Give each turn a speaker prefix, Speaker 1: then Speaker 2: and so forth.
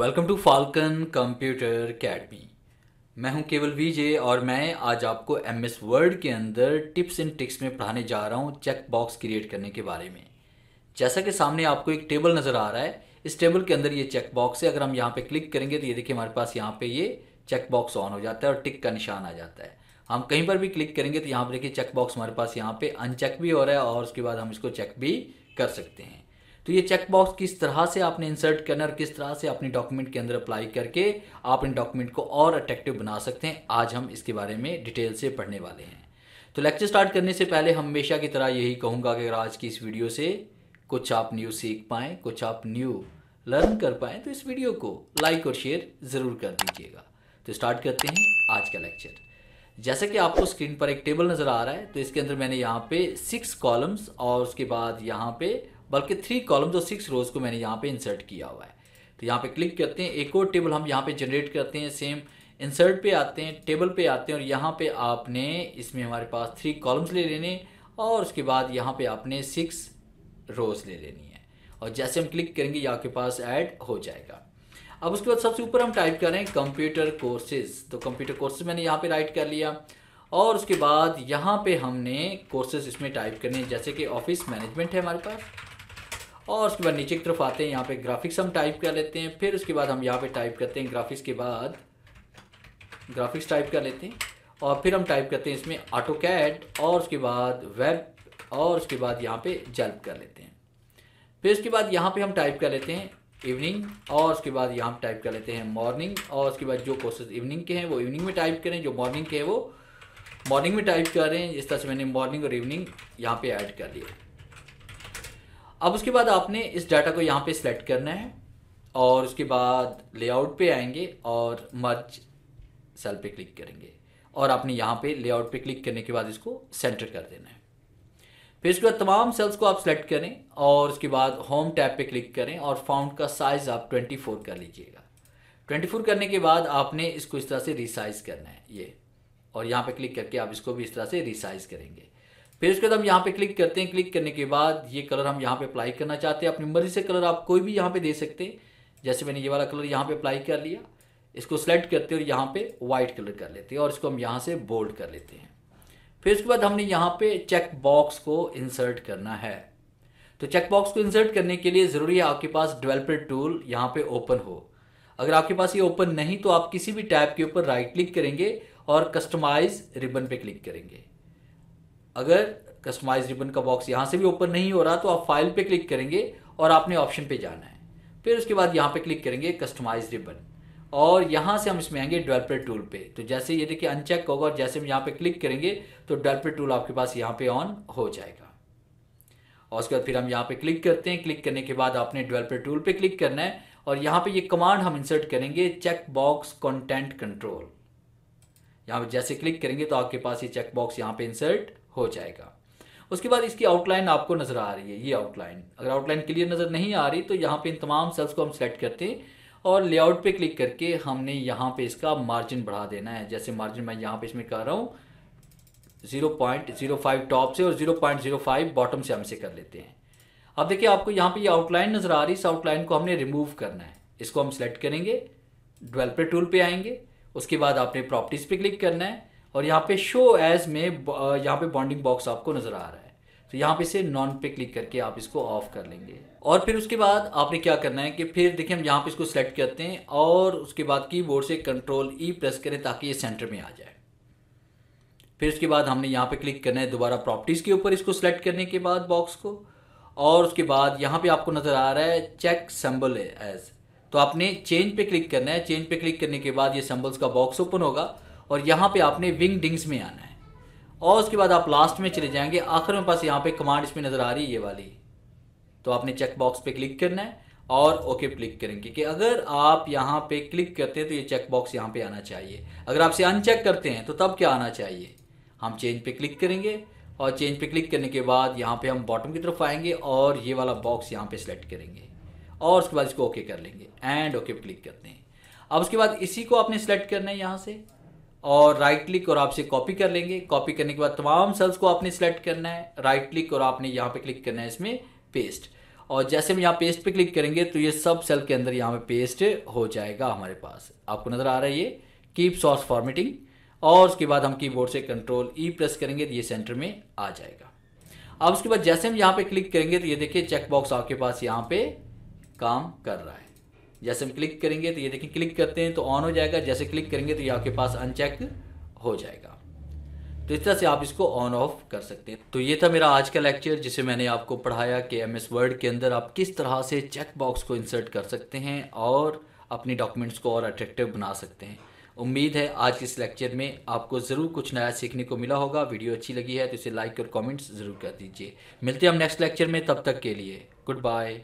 Speaker 1: welcome to Falcon computer academy मैं हूं केवल वीजे और मैं आज आपको एम एस वर्ड के अंदर टिप्स एंड ट्रिक्स में पढ़ाने जा रहा हूं चेक बॉक्स क्रिएट करने के बारे में जैसा कि सामने आपको एक टेबल नज़र आ रहा है इस टेबल के अंदर ये चेक बॉक्स है अगर हम यहाँ पे क्लिक करेंगे तो ये देखिए हमारे पास यहाँ पे ये चेक बॉक्स ऑन हो जाता है और टिक का निशान आ जाता है हम कहीं पर भी क्लिक करेंगे तो यहाँ पर देखिए चेक बॉक्स हमारे पास यहाँ पे अनचेक भी हो रहा है और उसके बाद हम इसको चेक भी कर सकते हैं तो ये चेक बॉक्स किस तरह से आपने इंसर्ट करना और किस तरह से अपने डॉक्यूमेंट के अंदर अप्लाई करके आप इन डॉक्यूमेंट को और अट्रैक्टिव बना सकते हैं आज हम इसके बारे में डिटेल से पढ़ने वाले हैं तो लेक्चर स्टार्ट करने से पहले हमेशा की तरह यही कहूँगा कि अगर आज की इस वीडियो से कुछ आप न्यू सीख पाएँ कुछ आप न्यू लर्न कर पाएँ तो इस वीडियो को लाइक और शेयर ज़रूर कर दीजिएगा तो स्टार्ट करते हैं आज का लेक्चर जैसा कि आपको स्क्रीन पर एक टेबल नज़र आ रहा है तो इसके अंदर मैंने यहाँ पे सिक्स कॉलम्स और उसके बाद यहाँ पे बल्कि थ्री कॉलम और सिक्स रोज को मैंने यहाँ पे इंसर्ट किया हुआ है तो यहाँ पे क्लिक करते हैं एक और टेबल हम यहाँ पे जनरेट करते हैं सेम इंसर्ट पे आते हैं टेबल पे आते हैं और यहाँ पे आपने इसमें हमारे पास थ्री कॉलम्स ले लेने और उसके बाद यहाँ पे आपने सिक्स रोज ले लेनी है और जैसे हम क्लिक करेंगे ये आपके पास ऐड हो जाएगा अब उसके बाद सबसे ऊपर हम टाइप करें कंप्यूटर कोर्सेज तो कंप्यूटर कोर्सेज मैंने यहाँ पे राइट कर लिया और उसके बाद यहाँ पे हमने कोर्सेज इसमें टाइप करने जैसे कि ऑफिस मैनेजमेंट है हमारे पास और उसके बाद नीचे की तरफ आते हैं यहाँ पे ग्राफिक्स हम टाइप कर लेते हैं फिर उसके बाद हम यहाँ पे टाइप करते हैं ग्राफिक्स के बाद ग्राफिक्स टाइप कर लेते हैं और फिर हम टाइप करते हैं इसमें ऑटो कैड और उसके बाद वेब और उसके बाद यहाँ पे जल्प कर लेते हैं फिर उसके बाद यहाँ पे हम टाइप कर लेते हैं इवनिंग और उसके बाद यहाँ टाइप कर लेते हैं मॉर्निंग और उसके बाद जो कोर्सेज इवनिंग के हैं वो इवनिंग में टाइप करें जो मॉर्निंग के हैं वो मॉर्निंग में टाइप कर रहे हैं इस तरह से मैंने मॉर्निंग और इवनिंग यहाँ पे ऐड कर लिया अब उसके बाद आपने इस डाटा को यहाँ पे सिलेक्ट करना है और उसके बाद लेआउट पे आएंगे और मर्ज सेल पे क्लिक करेंगे और आपने यहाँ पे लेआउट पे क्लिक करने के बाद इसको सेंटर कर देना है फिर इसके बाद तमाम सेल्स को आप सेलेक्ट करें और उसके बाद होम टैब पे क्लिक करें और फाउंड का साइज़ आप 24 कर लीजिएगा 24 करने के बाद आपने इसको इस तरह से रिसाइज़ करना है ये और यहाँ पे क्लिक करके आप इसको भी इस तरह से रिसाइज़ करेंगे फिर उसके बाद हम यहाँ पे क्लिक करते हैं क्लिक करने के बाद ये कलर हम यहाँ पे अप्लाई करना चाहते हैं अपनी मर्जी से कलर आप कोई भी यहाँ पे दे सकते हैं जैसे मैंने ये वाला कलर यहाँ पे अप्लाई कर लिया इसको सेलेक्ट करते हैं और यहाँ पे वाइट कलर कर लेते हैं और इसको हम यहाँ से बोल्ड कर लेते हैं फिर उसके बाद हमने यहाँ पे चेक बॉक्स को इंसर्ट करना है तो चेक बॉक्स को इंसर्ट करने के लिए ज़रूरी है आपके पास डेवलपर टूल यहाँ पे ओपन हो अगर आपके पास ये ओपन नहीं तो आप किसी भी टैब के ऊपर राइट क्लिक करेंगे और कस्टमाइज रिबन पे क्लिक करेंगे अगर कस्टमाइज रिबन का बॉक्स यहाँ से भी ओपन नहीं हो रहा तो आप फाइल पे क्लिक करेंगे और आपने ऑप्शन पे जाना है फिर उसके बाद यहाँ पे क्लिक करेंगे कस्टमाइज रिबन और यहाँ से हम इसमें आएंगे डेवलपर टूल पे तो जैसे ये देखिए अनचेक होगा और जैसे हम यहाँ पे क्लिक करेंगे तो डेवलपर टूल आपके पास यहाँ पे ऑन हो जाएगा और उसके बाद फिर हम यहाँ पे क्लिक करते हैं क्लिक करने के बाद आपने डेवलपर टूल पे क्लिक करना है और यहाँ पे ये कमांड हम इंसर्ट करेंगे चेक बॉक्स कंटेंट कंट्रोल यहाँ पे जैसे क्लिक करेंगे तो आपके पास ये चेक बॉक्स यहाँ पे इंसर्ट हो जाएगा उसके बाद इसकी आउटलाइन आपको नज़र आ रही है ये आउटलाइन अगर आउटलाइन क्लियर नज़र नहीं आ रही तो यहाँ पे इन तमाम सेल्स को हम सेलेक्ट करते हैं और लेआउट पे क्लिक करके हमने यहाँ पे इसका मार्जिन बढ़ा देना है जैसे मार्जिन मैं यहाँ पे इसमें कर रहा हूँ zero point zero five top से और zero point zero five bottom से हम इसे कर लेते हैं अब देखिए आपको यहाँ पे ये यह आउटलाइन नज़र आ रही है इस आउटलाइन को हमने रिमूव करना है इसको हम सेलेक्ट करेंगे डेवलपर टूल पे आएंगे उसके बाद आपने प्रॉपर्टीज़ पे क्लिक करना है और यहाँ पे शो एज में uh, यहाँ पे बॉन्डिंग बॉक्स आपको नज़र आ रहा है तो यहाँ पे से नॉन पे क्लिक करके आप इसको ऑफ कर लेंगे और फिर उसके बाद आपने क्या करना है कि फिर देखिए हम यहाँ पे इसको सेलेक्ट करते हैं और उसके बाद कीबोर्ड से कंट्रोल ई प्रेस करें ताकि ये सेंटर में आ जाए फिर उसके बाद हमने यहाँ पे क्लिक करना है दोबारा प्रॉपर्टीज़ के ऊपर इसको सेलेक्ट करने के बाद बॉक्स को और उसके बाद यहाँ पे आपको नज़र आ रहा है चेक सम्बल एज तो आपने चेंज पे क्लिक करना है चेंज पे क्लिक करने के बाद ये सम्बल्स का बॉक्स ओपन होगा और यहाँ पे आपने विंग डिंग्स में आना है और उसके बाद आप लास्ट में चले जाएंगे आखिर में पास यहाँ पे कमांड इसमें नज़र आ रही है ये वाली तो आपने चेक बॉक्स पे क्लिक करना है और ओके क्लिक करेंगे कि अगर आप यहाँ पे क्लिक करते हैं तो ये चेक बॉक्स यहाँ पे आना चाहिए अगर आप इसे अनचेक करते हैं तो तब क्या आना चाहिए हम चेंज पे क्लिक करेंगे और चेंज पे क्लिक करने के बाद यहाँ पे हम बॉटम की तरफ आएंगे और ये वाला बॉक्स यहाँ पे सिलेक्ट करेंगे और उसके बाद इसको ओके कर लेंगे एंड ओके क्लिक करते हैं अब उसके बाद इसी को आपने सेलेक्ट करना है यहाँ से और राइट क्लिक और आपसे कॉपी कर लेंगे कॉपी करने के बाद तमाम सेल्स को आपने सेलेक्ट करना है राइट क्लिक और आपने यहाँ पे क्लिक करना है इसमें पेस्ट और जैसे हम यहाँ पेस्ट पे क्लिक करेंगे तो ये सब सेल के अंदर यहाँ पे पेस्ट हो जाएगा हमारे पास आपको नज़र आ रहा है ये कीप सॉर्स फॉर्मेटिंग और उसके बाद हम कीबोर्ड से कंट्रोल ई प्रेस करेंगे तो ये सेंटर में आ जाएगा अब उसके बाद जैसे हम यहाँ पे क्लिक करेंगे तो ये देखिए चेकबॉक्स आपके पास यहाँ पे काम कर रहा है जैसे हम क्लिक करेंगे तो ये देखें क्लिक करते हैं तो ऑन हो जाएगा जैसे क्लिक करेंगे तो ये आपके पास अनचेक हो जाएगा तो इस तरह से आप इसको ऑन ऑफ कर सकते हैं तो ये था मेरा आज का लेक्चर जिसे मैंने आपको पढ़ाया कि एम एस वर्ड के अंदर आप किस तरह से चेक बॉक्स को इंसर्ट कर सकते हैं और अपने डॉक्यूमेंट्स को और अट्रैक्टिव बना सकते हैं उम्मीद है आज के इस लेक्चर में आपको ज़रूर कुछ नया सीखने को मिला होगा वीडियो अच्छी लगी है तो इसे लाइक और कमेंट्स ज़रूर कर दीजिए मिलते हैं हम नेक्स्ट लेक्चर में तब तक के लिए गुड बाय